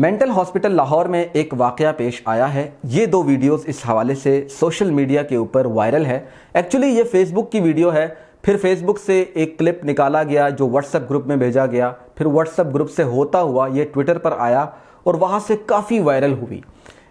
mental hospital Lahore में एक वाकया पेश आया है ये दो वीडियोस इस हवाले से सोशल मीडिया के ऊपर वायरल है एक्चुअली ये फेसबुक की वीडियो है फिर फेसबुक से एक क्लिप निकाला गया जो व्हाट्सएप ग्रुप में भेजा गया फिर व्हाट्सएप ग्रुप से होता हुआ ये ट्विटर पर आया और वहाँ से काफ़ी वायरल हुई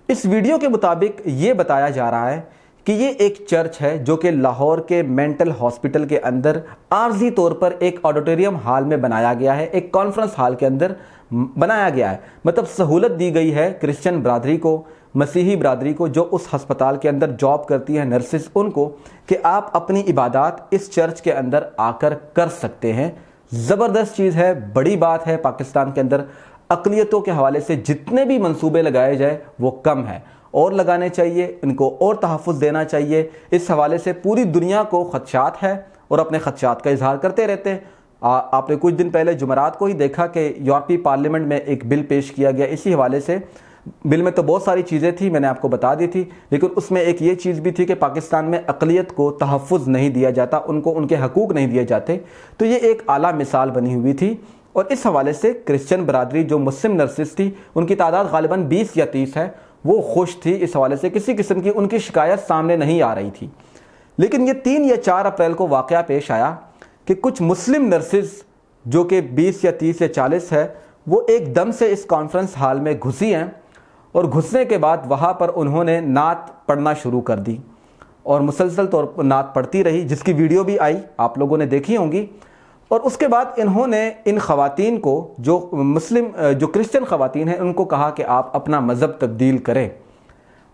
इस वीडियो के मुताबिक ये बताया जा रहा है कि ये एक चर्च है जो कि लाहौर के मेंटल हॉस्पिटल के अंदर आर्जी तौर पर एक ऑडिटोरियम हॉल में बनाया गया है एक कॉन्फ्रेंस हॉल के अंदर बनाया गया है मतलब सहूलत दी गई है क्रिश्चियन बरदरी को मसीही बरदरी को जो उस हस्पताल के अंदर जॉब करती है नर्सिस उनको कि आप अपनी इबादत इस चर्च के अंदर आकर कर सकते हैं ज़बरदस्त चीज़ है बड़ी बात है पाकिस्तान के अंदर अकलीतों के हवाले से जितने भी मंसूबे लगाए जाए वो कम है और लगाने चाहिए इनको और तहफ़ देना चाहिए इस हवाले से पूरी दुनिया को खदशात है और अपने खदशात का इजहार करते रहते हैं आपने कुछ दिन पहले जुमरात को ही देखा कि यूरोपीय पार्लियामेंट में एक बिल पेश किया गया इसी हवाले से बिल में तो बहुत सारी चीज़ें थी मैंने आपको बता दी थी लेकिन उसमें एक ये चीज़ भी थी कि पाकिस्तान में अकलीत को तहफ़ नहीं दिया जाता उनको उनके हकूक़ नहीं दिए जाते तो ये एक आला मिसाल बनी हुई थी और इस हवाले से क्रिश्चियन बरदरी जो मुस्लिम नर्सिस थी उनकी तादाद गालिबा बीस या तीस है वो खुश थी इस हवाले से किसी किस्म की उनकी शिकायत सामने नहीं आ रही थी लेकिन ये तीन या चार अप्रैल को वाक़ पेश आया कि कुछ मुस्लिम नर्सिस जो कि बीस या तीस या चालीस है वो एकदम से इस कॉन्फ्रेंस हॉल में घुसी हैं और घुसने के बाद वहाँ पर उन्होंने नात पढ़ना शुरू कर दी और मुसलसल तौर पर नात पढ़ती रही जिसकी वीडियो भी आई आप लोगों ने देखी होंगी और उसके बाद इन्होंने इन खातन को जो मुस्लिम जो क्रिश्चियन ख़वातीन हैं उनको कहा कि आप अपना मज़हब तब्दील करें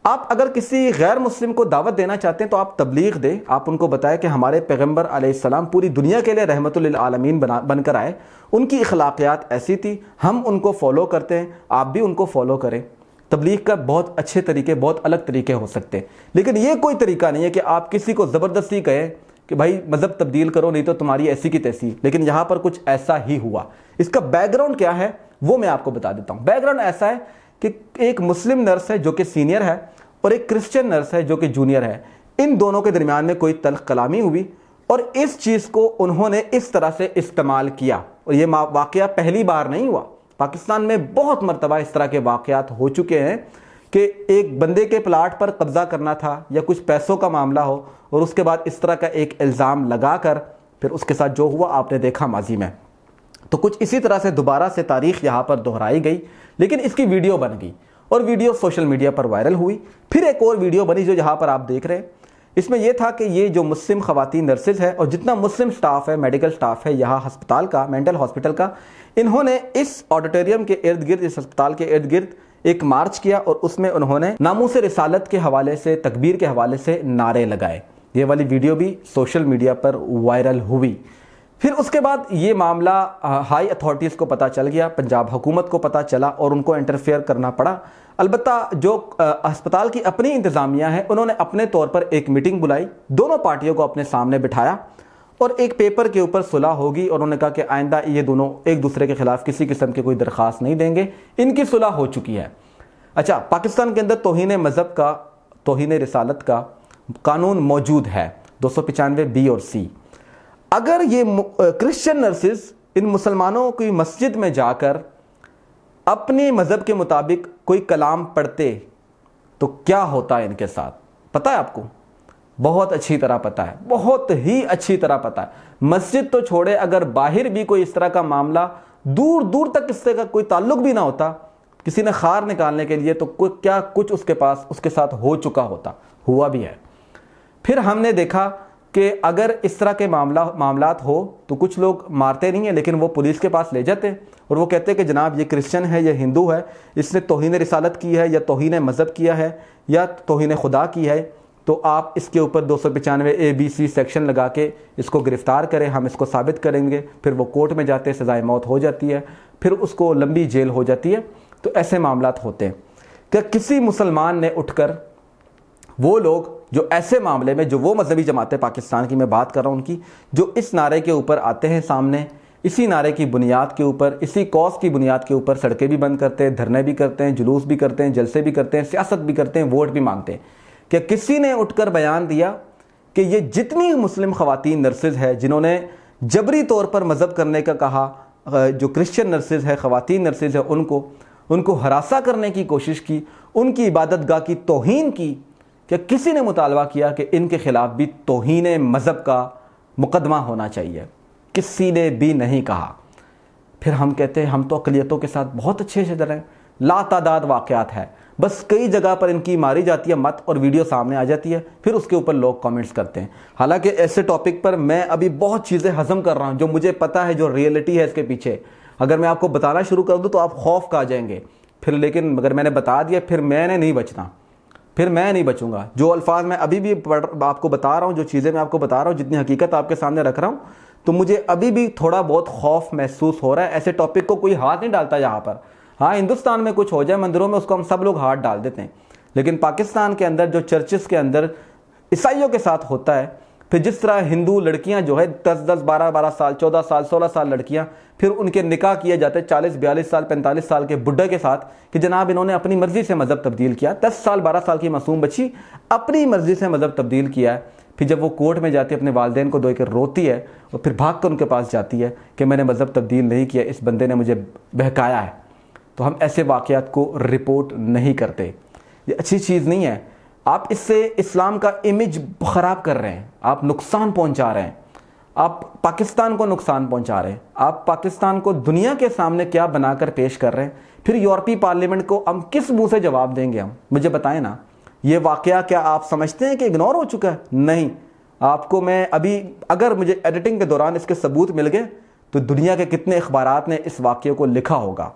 आप अगर किसी गैर मुस्लिम को दावत देना चाहते हैं तो आप तबलीग दें आप उनको बताएं कि हमारे पैगम्बर आसमाम पूरी दुनिया के लिए रहमतुल्लामीन बना बनकर आए उनकी अखलाकियात ऐसी थी हम उनको फॉलो करते हैं आप भी उनको फॉलो करें तबलीग का बहुत अच्छे तरीके बहुत अलग तरीके हो सकते हैं लेकिन ये कोई तरीका नहीं है कि आप किसी को ज़बरदस्ती कहें कि भाई मजहब मतलब तब्दील करो नहीं तो तुम्हारी ऐसी की तैसी लेकिन यहां पर कुछ ऐसा ही हुआ इसका बैकग्राउंड क्या है वो मैं आपको बता देता हूं बैकग्राउंड ऐसा है कि एक मुस्लिम नर्स है जो कि सीनियर है और एक क्रिश्चियन नर्स है जो कि जूनियर है इन दोनों के दरमियान में कोई तलख कलामी हुई और इस चीज़ को उन्होंने इस तरह से इस्तेमाल किया और ये वाकया पहली बार नहीं हुआ पाकिस्तान में बहुत मरतबा इस तरह के वाक़ात हो चुके हैं कि एक बंदे के प्लाट पर कब्ज़ा करना था या कुछ पैसों का मामला हो और उसके बाद इस तरह का एक इल्ज़ाम लगा कर फिर उसके साथ जो हुआ आपने देखा माजी में तो कुछ इसी तरह से दोबारा से तारीख यहाँ पर दोहराई गई लेकिन इसकी वीडियो बन गई और वीडियो सोशल मीडिया पर वायरल हुई फिर एक और वीडियो बनी जो यहाँ पर आप देख रहे हैं इसमें यह था कि ये जो मुस्लिम ख़वातीन नर्सेज है और जितना मुस्लिम स्टाफ है मेडिकल स्टाफ है यहाँ हस्पताल का मेंटल हॉस्पिटल का इन्होंने इस ऑडिटोरियम के इर्द गिर्द इस अस्पताल के इर्द गिर्द एक मार्च किया और उसमें उन्होंने नामों से रिसालत के हवाले से तकबीर के हवाले से नारे लगाए ये वाली वीडियो भी सोशल मीडिया पर वायरल हुई फिर उसके बाद ये मामला हाई अथॉरिटीज़ को पता चल गया पंजाब हुकूमत को पता चला और उनको इंटरफेयर करना पड़ा अलबत् जो अस्पताल की अपनी इंतज़ामिया है उन्होंने अपने तौर पर एक मीटिंग बुलाई दोनों पार्टियों को अपने सामने बिठाया और एक पेपर के ऊपर सुलह होगी और उन्होंने कहा कि आइंदा ये दोनों एक दूसरे के खिलाफ किसी किस्म की कोई दरख्वास्त नहीं देंगे इनकी सुलह हो चुकी है अच्छा पाकिस्तान के अंदर तोहन मज़हब का तोहन रसालत का कानून मौजूद है दो सौ पचानवे बी और सी अगर ये क्रिश्चियन नर्सिस इन मुसलमानों की मस्जिद में जाकर अपने मज़हब के मुताबिक कोई कलाम पढ़ते तो क्या होता है इनके साथ पता है आपको बहुत अच्छी तरह पता है बहुत ही अच्छी तरह पता है मस्जिद तो छोड़े अगर बाहर भी कोई इस तरह का मामला दूर दूर तक इससे का कोई ताल्लुक भी ना होता किसी ने खार निकालने के लिए तो क्या कुछ उसके पास उसके साथ हो चुका होता हुआ भी है फिर हमने देखा कि अगर इस तरह के मामला मामला हो तो कुछ लोग मारते नहीं हैं लेकिन वो पुलिस के पास ले जाते और वो कहते हैं कि जनाब ये क्रिश्चियन है ये हिंदू है इसने तोहन रिसालत की है या तोहन मज़हब किया है या तोहन खुदा की है तो आप इसके ऊपर दो सौ पचानवे ए बी सी सेक्शन लगा के इसको गिरफ्तार करें हम इसको साबित करेंगे फिर वो कोर्ट में जाते हैं सज़ाए मौत हो जाती है फिर उसको लंबी जेल हो जाती है तो ऐसे मामला होते हैं कि किसी मुसलमान ने उठकर वो लोग जो ऐसे मामले में जो वो मजहबी जमातें पाकिस्तान की मैं बात कर रहा हूँ उनकी जो इस नारे के ऊपर आते हैं सामने इसी नारे की बुनियाद के ऊपर इसी कॉज की बुनियाद के ऊपर सड़कें भी बंद करते हैं धरने भी करते हैं जुलूस भी करते हैं जलसे भी करते हैं सियासत भी करते हैं वोट भी मांगते हैं कि किसी ने उठकर बयान दिया कि ये जितनी मुस्लिम ख़वातीन नर्सेज है जिन्होंने जबरी तौर पर मज़हब करने का कहा जो क्रिश्चियन नर्सेज है ख़वातीन नर्सेज है उनको उनको हरासा करने की कोशिश की उनकी इबादत गाह की तोहन की क्या किसी ने मुतालबा किया कि इनके ख़िलाफ़ भी तोहन मज़हब का मुकदमा होना चाहिए किसी ने भी नहीं कहा फिर हम कहते हैं हम तो अकलीतों के साथ बहुत अच्छे से डरें ला तादाद वाक़ है बस कई जगह पर इनकी मारी जाती है मत और वीडियो सामने आ जाती है फिर उसके ऊपर लोग कमेंट्स करते हैं हालांकि ऐसे टॉपिक पर मैं अभी बहुत चीज़ें हजम कर रहा हूँ जो मुझे पता है जो रियलिटी है इसके पीछे अगर मैं आपको बताना शुरू कर दूँ तो आप खौफ का आ जाएंगे फिर लेकिन अगर मैंने बता दिया फिर मैंने नहीं बचना फिर मैं नहीं बचूंगा जो अल्फाज मैं अभी भी आपको बता रहा हूँ जो चीज़ें मैं आपको बता रहा हूँ जितनी हकीकत आपके सामने रख रहा हूँ तो मुझे अभी भी थोड़ा बहुत खौफ महसूस हो रहा है ऐसे टॉपिक को कोई हाथ नहीं डालता यहाँ पर हाँ हिंदुस्तान में कुछ हो जाए मंदिरों में उसको हम सब लोग हाथ डाल देते हैं लेकिन पाकिस्तान के अंदर जो चर्चेस के अंदर ईसाइयों के साथ होता है फिर जिस तरह हिंदू लड़कियां जो है दस दस बारह बारह साल चौदह साल सोलह साल लड़कियां फिर उनके निकाह किए जाते हैं चालीस बयालीस साल पैंतालीस साल के बुढ़े के साथ कि जनाब इन्होंने अपनी मर्ज़ी से मज़हब तब्दील किया दस साल बारह साल की मासूम बच्ची अपनी मर्ज़ी से मज़हब तब्दील किया है फिर जब वो कोर्ट में जाती है अपने वालदेन को दो रोती है और फिर भाग कर उनके पास जाती है कि मैंने मज़हब तब्दील नहीं किया इस बंदे ने मुझे बहकाया है तो हम ऐसे वाक़ात को रिपोर्ट नहीं करते ये अच्छी चीज़ नहीं है आप इससे इस्लाम का इमेज ख़राब कर रहे हैं आप नुकसान पहुंचा रहे हैं आप पाकिस्तान को नुकसान पहुंचा रहे हैं आप पाकिस्तान को दुनिया के सामने क्या बनाकर पेश कर रहे हैं फिर यूरोपीय पार्लियामेंट को हम किस मुँह से जवाब देंगे हम मुझे बताएं ना ये वाक़ क्या आप समझते हैं कि इग्नोर हो चुका है नहीं आपको मैं अभी अगर मुझे एडिटिंग के दौरान इसके सबूत मिल गए तो दुनिया के कितने अखबार ने इस वाक्य को लिखा होगा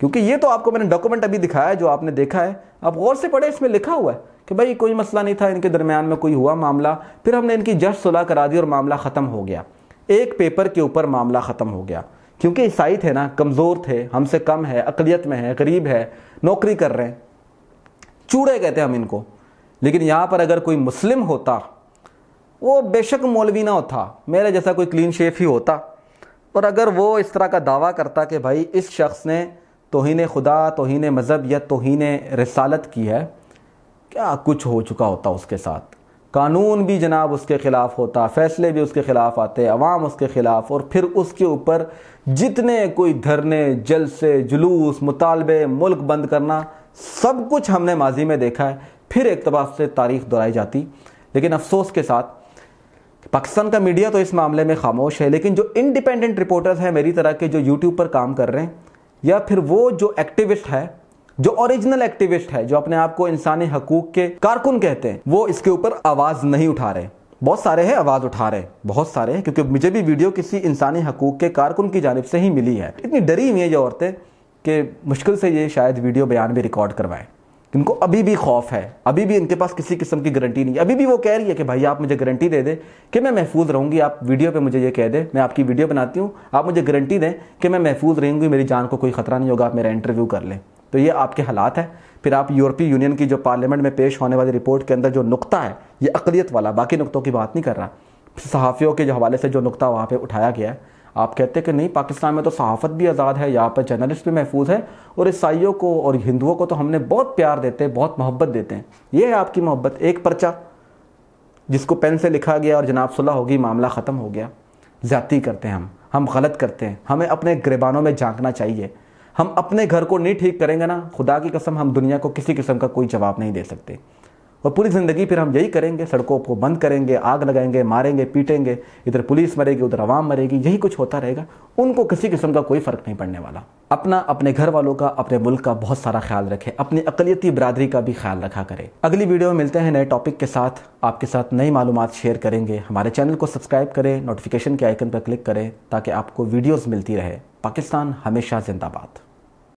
क्योंकि ये तो आपको मैंने डॉक्यूमेंट अभी दिखाया जो आपने देखा है आप गौर से पढ़े इसमें लिखा हुआ है कि भाई कोई मसला नहीं था इनके दरमियान में कोई हुआ मामला फिर हमने इनकी जज सुलह करा दी और मामला ख़त्म हो गया एक पेपर के ऊपर मामला ख़त्म हो गया क्योंकि ईसाई थे ना कमज़ोर थे हमसे कम है अकलियत में है गरीब है नौकरी कर रहे हैं चूड़े कहते हैं हम इनको लेकिन यहाँ पर अगर कोई मुस्लिम होता वो बेशक मौलवी ना होता मेरे जैसा कोई क्लीन शेफ ही होता और अगर वो इस तरह का दावा करता कि भाई इस शख्स ने तोहन खुदा तोहन मज़हब या तोहन रसालत की है क्या कुछ हो चुका होता उसके साथ कानून भी जनाब उसके ख़िलाफ़ होता फ़ैसले भी उसके ख़िलाफ़ आते अवाम उसके ख़िलाफ़ और फिर उसके ऊपर जितने कोई धरने जलसे जुलूस मुतालबे मुल्क बंद करना सब कुछ हमने माजी में देखा है फिर एक तबाह से तारीख दोहराई जाती लेकिन अफसोस के साथ पाकिस्तान का मीडिया तो इस मामले में खामोश है लेकिन जो इंडिपेंडेंट रिपोर्टर्स हैं मेरी तरह के जो यूट्यूब पर काम कर रहे हैं या फिर वो जो एक्टिविस्ट है जो ओरिजिनल एक्टिविस्ट है जो अपने आप को इंसानी हकूक के कारकुन कहते हैं वो इसके ऊपर आवाज़ नहीं उठा रहे बहुत सारे हैं आवाज़ उठा रहे बहुत सारे हैं क्योंकि मुझे भी वीडियो किसी इंसानी हकूक के कारकुन की जानब से ही मिली है इतनी डरी हुई है ये औरतें कि मुश्किल से ये शायद वीडियो बयान भी रिकॉर्ड करवाएं इनको अभी भी खौफ है अभी भी इनके पास किसी किस्म की गारंटी नहीं है अभी भी वो कह रही है कि भाई आप मुझे गारंटी दे दें कि मैं महफूज रहूंगी आप वीडियो पे मुझे ये कह दें मैं आपकी वीडियो बनाती हूँ आप मुझे गारंटी दें कि मैं महफूज रहूंगी मेरी जान को कोई ख़तरा नहीं होगा आप मेरा इंटरव्यू कर लें तो ये आपके हालात है फिर आप यूरोपीय यूनियन की जो पार्लियामेंट में पेश होने वाली रिपोर्ट के अंदर जो नुकता है ये अकलीत वाला बाकी नुकतों की बात नहीं कर रहा सहाफ़ियों के जो हवाले से जो नुकता वहाँ पर उठाया गया है आप कहते कि नहीं पाकिस्तान में तो सहाफ़त भी आज़ाद है यहाँ पर जर्नलिस्ट भी महफूज है और ईसाइयों को और हिंदुओं को तो हमने बहुत प्यार देते हैं बहुत मोहब्बत देते हैं ये है आपकी मोहब्बत एक पर्चा जिसको पेन से लिखा गया और जनाब सुलह होगी मामला ख़त्म हो गया ज़्यादती करते हैं हम हम गलत करते हैं हमें अपने गिरबानों में झांकना चाहिए हम अपने घर को नहीं ठीक करेंगे ना खुदा की कसम हम दुनिया को किसी किस्म का कोई जवाब नहीं दे सकते और पूरी ज़िंदगी फिर हम यही करेंगे सड़कों को बंद करेंगे आग लगाएंगे मारेंगे पीटेंगे इधर पुलिस मरेगी उधर आवाम मरेगी यही कुछ होता रहेगा उनको किसी किस्म का कोई फ़र्क नहीं पड़ने वाला अपना अपने घर वालों का अपने मुल्क का बहुत सारा ख्याल रखें अपनी अकलीती बरदरी का भी ख्याल रखा करें अगली वीडियो में मिलते हैं नए टॉपिक के साथ आपके साथ नई मालूम शेयर करेंगे हमारे चैनल को सब्सक्राइब करें नोटिफिकेशन के आइकन पर क्लिक करें ताकि आपको वीडियोज़ मिलती रहे पाकिस्तान हमेशा जिंदाबाद